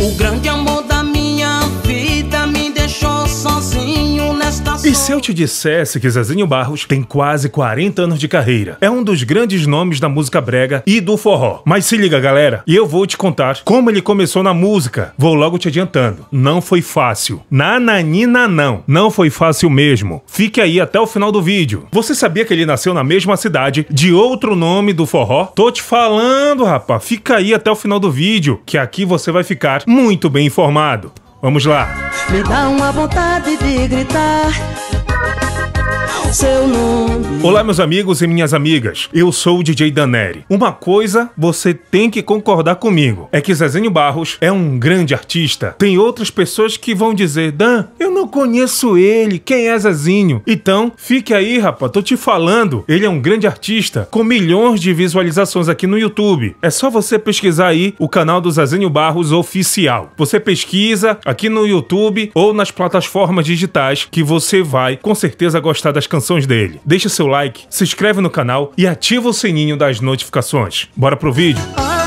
O grande amor. É E se eu te dissesse que Zezinho Barros tem quase 40 anos de carreira? É um dos grandes nomes da música brega e do forró. Mas se liga, galera, e eu vou te contar como ele começou na música. Vou logo te adiantando. Não foi fácil. Nananina não. Não foi fácil mesmo. Fique aí até o final do vídeo. Você sabia que ele nasceu na mesma cidade de outro nome do forró? Tô te falando, rapaz. Fica aí até o final do vídeo, que aqui você vai ficar muito bem informado. Vamos lá. Me dá uma vontade de gritar seu nome. Olá, meus amigos e minhas amigas. Eu sou o DJ Daneri. Uma coisa você tem que concordar comigo: é que Zezinho Barros é um grande artista. Tem outras pessoas que vão dizer: Dan, eu não conheço ele. Quem é Zezinho? Então, fique aí, rapaz. Tô te falando. Ele é um grande artista com milhões de visualizações aqui no YouTube. É só você pesquisar aí o canal do Zezinho Barros Oficial. Você pesquisa aqui no YouTube ou nas plataformas digitais que você vai com certeza gostar das canções canções dele. Deixa seu like, se inscreve no canal e ativa o sininho das notificações. Bora pro vídeo! Ah!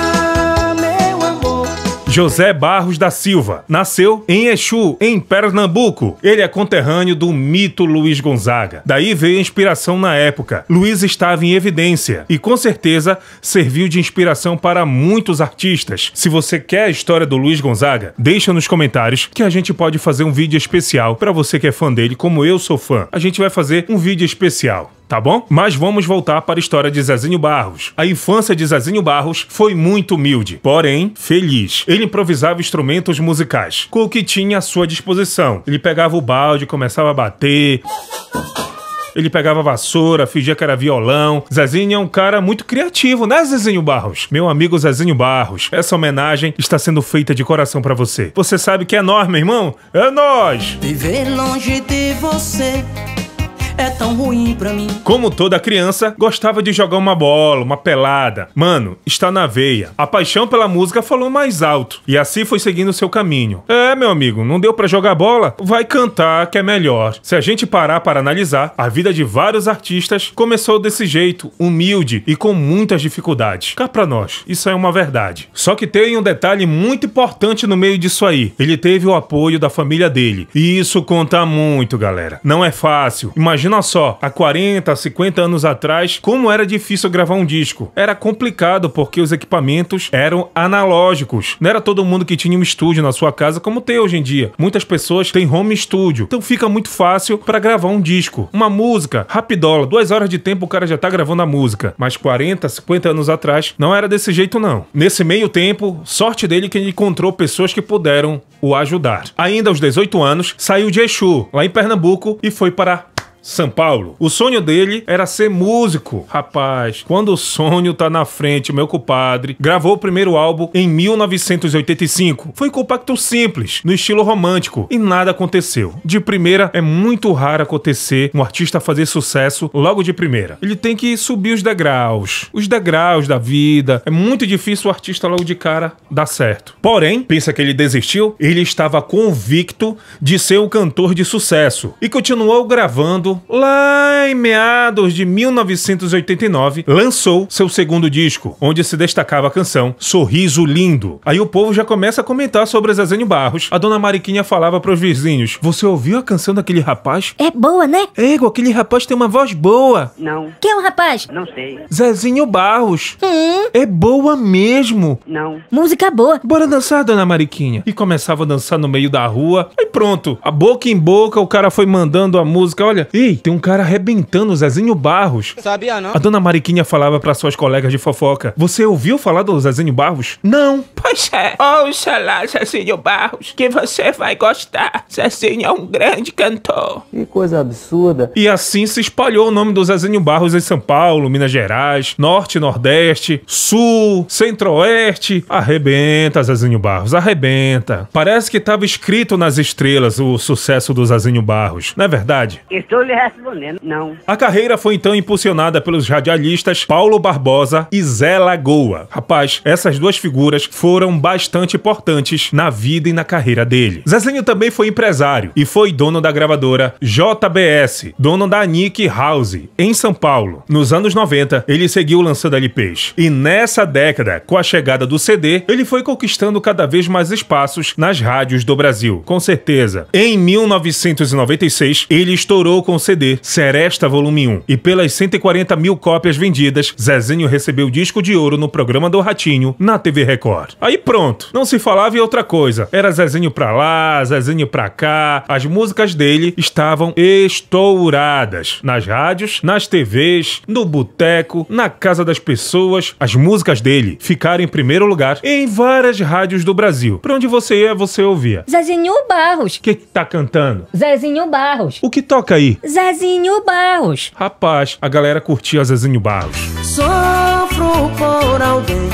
José Barros da Silva. Nasceu em Exu, em Pernambuco. Ele é conterrâneo do mito Luiz Gonzaga. Daí veio a inspiração na época. Luiz estava em evidência e com certeza serviu de inspiração para muitos artistas. Se você quer a história do Luiz Gonzaga, deixa nos comentários que a gente pode fazer um vídeo especial para você que é fã dele, como eu sou fã. A gente vai fazer um vídeo especial tá bom? Mas vamos voltar para a história de Zezinho Barros. A infância de Zezinho Barros foi muito humilde, porém feliz. Ele improvisava instrumentos musicais com o que tinha à sua disposição. Ele pegava o balde, começava a bater. Ele pegava vassoura, fingia que era violão. Zezinho é um cara muito criativo, né, Zezinho Barros? Meu amigo Zezinho Barros, essa homenagem está sendo feita de coração para você. Você sabe que é nós, meu irmão? É nós! Viver longe de você é tão ruim pra mim. Como toda criança, gostava de jogar uma bola, uma pelada. Mano, está na veia. A paixão pela música falou mais alto. E assim foi seguindo seu caminho. É, meu amigo, não deu para jogar bola? Vai cantar, que é melhor. Se a gente parar para analisar, a vida de vários artistas começou desse jeito, humilde e com muitas dificuldades. Cá pra nós, isso é uma verdade. Só que tem um detalhe muito importante no meio disso aí. Ele teve o apoio da família dele. E isso conta muito, galera. Não é fácil. Imagina Imagina só, há 40, 50 anos atrás, como era difícil gravar um disco. Era complicado porque os equipamentos eram analógicos. Não era todo mundo que tinha um estúdio na sua casa como tem hoje em dia. Muitas pessoas têm home studio, então fica muito fácil para gravar um disco. Uma música, rapidola, duas horas de tempo o cara já tá gravando a música. Mas 40, 50 anos atrás, não era desse jeito não. Nesse meio tempo, sorte dele que ele encontrou pessoas que puderam o ajudar. Ainda aos 18 anos, saiu de Exu, lá em Pernambuco, e foi para são Paulo. O sonho dele era ser músico. Rapaz, quando o sonho tá na frente, meu compadre gravou o primeiro álbum em 1985. Foi um compacto simples, no estilo romântico, e nada aconteceu. De primeira, é muito raro acontecer um artista fazer sucesso logo de primeira. Ele tem que subir os degraus, os degraus da vida. É muito difícil o artista logo de cara dar certo. Porém, pensa que ele desistiu? Ele estava convicto de ser um cantor de sucesso e continuou gravando Gustavo, lá em meados de 1989, lançou seu segundo disco, onde se destacava a canção Sorriso Lindo. Aí o povo já começa a comentar sobre Zezinho Barros. A dona Mariquinha falava para os vizinhos: Você ouviu a canção daquele rapaz? É boa, né? Ego, aquele rapaz tem uma voz boa. Não. Quem é o rapaz? Não sei. Zezinho Barros. Hum? É boa mesmo. Não. Música boa. Bora dançar, dona Mariquinha. E começava a dançar no meio da rua. Aí pronto. A boca em boca, o cara foi mandando a música. Olha, tem um cara arrebentando o Zezinho Barros. Sabia, não? A dona Mariquinha falava para suas colegas de fofoca. Você ouviu falar do Zezinho Barros? Não. Pois é. lá, Zezinho Barros, que você vai gostar. Zezinho é um grande cantor. Que coisa absurda. E assim se espalhou o nome do Zezinho Barros em São Paulo, Minas Gerais, Norte, Nordeste, Sul, Centro-Oeste. Arrebenta, Zezinho Barros, arrebenta. Parece que estava escrito nas estrelas o sucesso do Zezinho Barros, não é verdade? Estou lhe responder, não. A carreira foi então impulsionada pelos radialistas Paulo Barbosa e Zé Lagoa. Rapaz, essas duas figuras foram bastante importantes na vida e na carreira dele. Zezinho também foi empresário e foi dono da gravadora JBS, dono da Nick House, em São Paulo. Nos anos 90, ele seguiu lançando LPs. E nessa década, com a chegada do CD, ele foi conquistando cada vez mais espaços nas rádios do Brasil, com certeza. Em 1996, ele estourou com CD Seresta Volume 1. E pelas 140 mil cópias vendidas, Zezinho recebeu disco de ouro no programa do Ratinho, na TV Record. Aí pronto, não se falava em outra coisa. Era Zezinho pra lá, Zezinho pra cá. As músicas dele estavam estouradas. Nas rádios, nas TVs, no boteco, na casa das pessoas. As músicas dele ficaram em primeiro lugar em várias rádios do Brasil. Pra onde você ia, você ouvia. Zezinho Barros. O que, que tá cantando? Zezinho Barros. O que toca aí? Zezinho Barros. Rapaz, a galera curtia Zezinho Barros. Sofro por alguém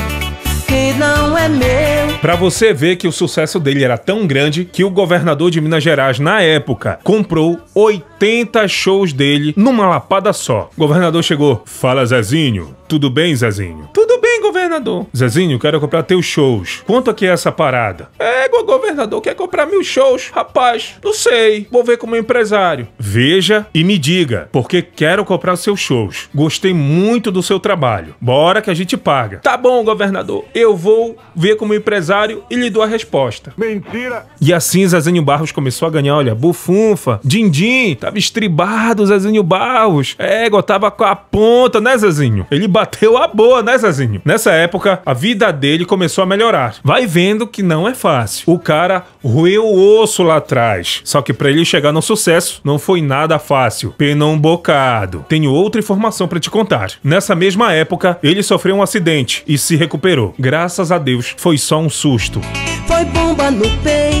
que não é meu. Pra você ver que o sucesso dele era tão grande que o governador de Minas Gerais, na época, comprou 80 shows dele numa lapada só. O governador chegou: Fala Zezinho, tudo bem, Zezinho? Tudo governador. Zezinho, quero comprar teus shows. Quanto aqui é essa parada? É, governador, quer comprar mil shows? Rapaz, não sei. Vou ver como empresário. Veja e me diga, porque quero comprar seus shows. Gostei muito do seu trabalho. Bora que a gente paga. Tá bom, governador. Eu vou ver como empresário e lhe dou a resposta. Mentira! E assim Zezinho Barros começou a ganhar, olha, bufunfa, din-din. Tava estribado Zezinho Barros. É, tava com a ponta, né, Zezinho? Ele bateu a boa, né, Zezinho? Né, Nessa época, a vida dele começou a melhorar. Vai vendo que não é fácil. O cara roeu o osso lá atrás. Só que para ele chegar no sucesso, não foi nada fácil. Penou um bocado. Tenho outra informação para te contar. Nessa mesma época, ele sofreu um acidente e se recuperou. Graças a Deus, foi só um susto. Foi bomba no peito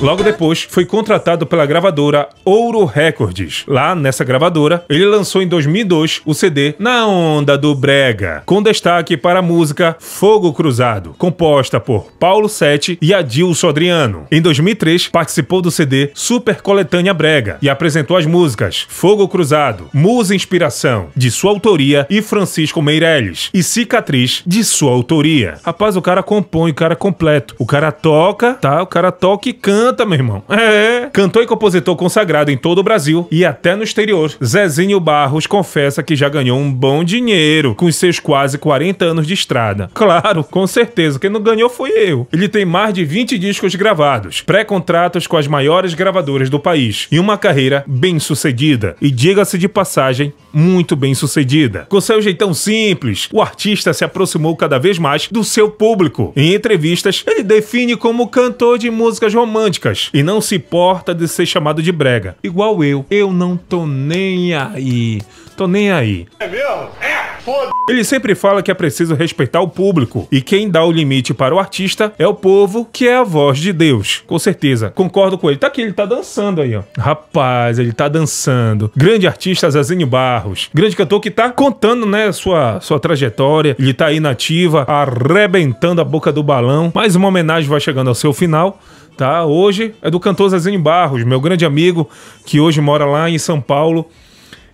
Logo depois, foi contratado pela gravadora Ouro Records. Lá nessa gravadora, ele lançou em 2002 o CD Na Onda do Brega, com destaque para a música Fogo Cruzado, composta por Paulo Sete e Adilson Adriano. Em 2003, participou do CD Super Coletânea Brega e apresentou as músicas Fogo Cruzado, Musa Inspiração, de sua autoria, e Francisco Meirelles, e Cicatriz, de sua autoria. Rapaz, o cara compõe, o cara completo. O cara toca, tá? O cara toca e canta canta, meu irmão. É. Cantor e compositor consagrado em todo o Brasil e até no exterior, Zezinho Barros confessa que já ganhou um bom dinheiro com seus quase 40 anos de estrada. Claro, com certeza, quem não ganhou foi eu. Ele tem mais de 20 discos gravados, pré-contratos com as maiores gravadoras do país e uma carreira bem sucedida. E diga-se de passagem, muito bem sucedida. Com seu jeitão simples, o artista se aproximou cada vez mais do seu público. Em entrevistas, ele define como cantor de músicas românticas críticas e não se importa de ser chamado de brega. Igual eu. Eu não tô nem aí. Tô nem aí. É mesmo? É, foda ele sempre fala que é preciso respeitar o público e quem dá o limite para o artista é o povo, que é a voz de Deus. Com certeza, concordo com ele. Tá aqui, ele tá dançando aí, ó. Rapaz, ele tá dançando. Grande artista Zazinho Barros, grande cantor que tá contando, né, sua, sua trajetória. Ele tá aí nativa, arrebentando a boca do balão. Mais uma homenagem vai chegando ao seu final tá? Hoje é do cantor Zezinho Barros, meu grande amigo, que hoje mora lá em São Paulo.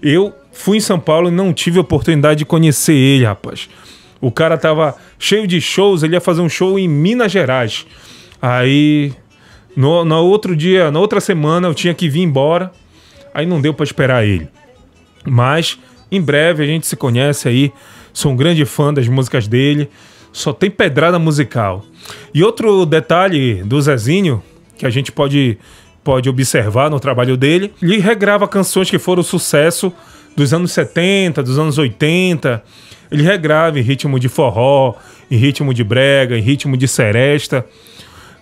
Eu fui em São Paulo e não tive a oportunidade de conhecer ele, rapaz. O cara tava cheio de shows, ele ia fazer um show em Minas Gerais. Aí, no, no outro dia, na outra semana, eu tinha que vir embora. Aí não deu para esperar ele. Mas, em breve, a gente se conhece aí. Sou um grande fã das músicas dele só tem pedrada musical. E outro detalhe do Zezinho, que a gente pode, pode observar no trabalho dele, ele regrava canções que foram sucesso dos anos 70, dos anos 80. Ele regrava em ritmo de forró, em ritmo de brega, em ritmo de seresta.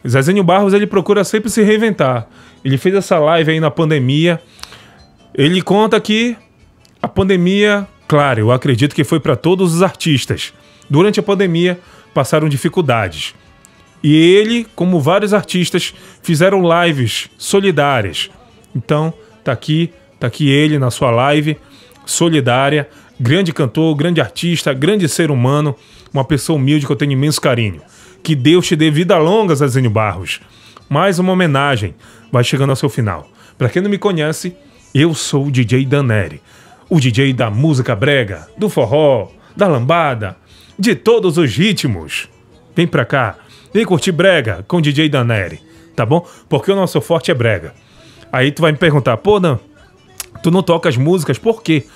Zezinho Barros ele procura sempre se reinventar. Ele fez essa live aí na pandemia. Ele conta que a pandemia, claro, eu acredito que foi para todos os artistas, durante a pandemia, passaram dificuldades. E ele, como vários artistas, fizeram lives solidárias. Então, tá aqui, tá aqui ele na sua live solidária, grande cantor, grande artista, grande ser humano, uma pessoa humilde que eu tenho imenso carinho. Que Deus te dê vida longa, Zezinho Barros. Mais uma homenagem vai chegando ao seu final. Para quem não me conhece, eu sou o DJ Daneri, o DJ da música brega, do forró, da lambada, de todos os ritmos. Vem pra cá, vem curtir brega com DJ Daneri, tá bom? Porque o nosso forte é brega. Aí tu vai me perguntar, pô, Dan, tu não toca as músicas por quê?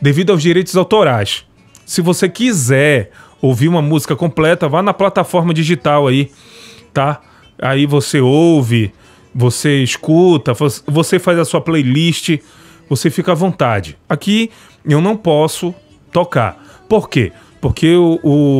Devido aos direitos autorais. Se você quiser ouvir uma música completa, vá na plataforma digital aí, tá? Aí você ouve, você escuta, você faz a sua playlist, você fica à vontade. Aqui eu não posso tocar. Por quê? Porque o,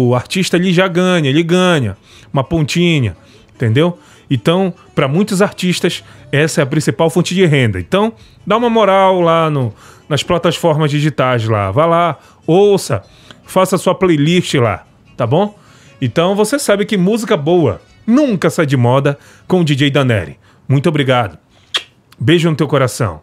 o artista ele já ganha, ele ganha uma pontinha, entendeu? Então, para muitos artistas, essa é a principal fonte de renda. Então, dá uma moral lá no, nas plataformas digitais lá. Vá lá, ouça, faça sua playlist lá, tá bom? Então, você sabe que música boa nunca sai de moda com o DJ Daneri. Muito obrigado. Beijo no teu coração.